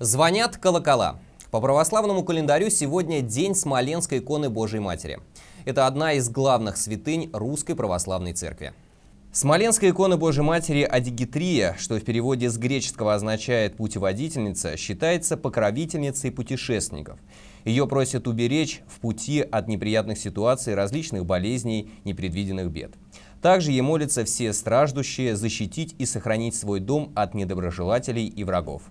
Звонят колокола. По православному календарю сегодня день Смоленской иконы Божьей Матери. Это одна из главных святынь Русской Православной Церкви. Смоленская икона Божьей Матери Адигитрия, что в переводе с греческого означает «путеводительница», считается покровительницей путешественников. Ее просят уберечь в пути от неприятных ситуаций, различных болезней, непредвиденных бед. Также ей молятся все страждущие защитить и сохранить свой дом от недоброжелателей и врагов.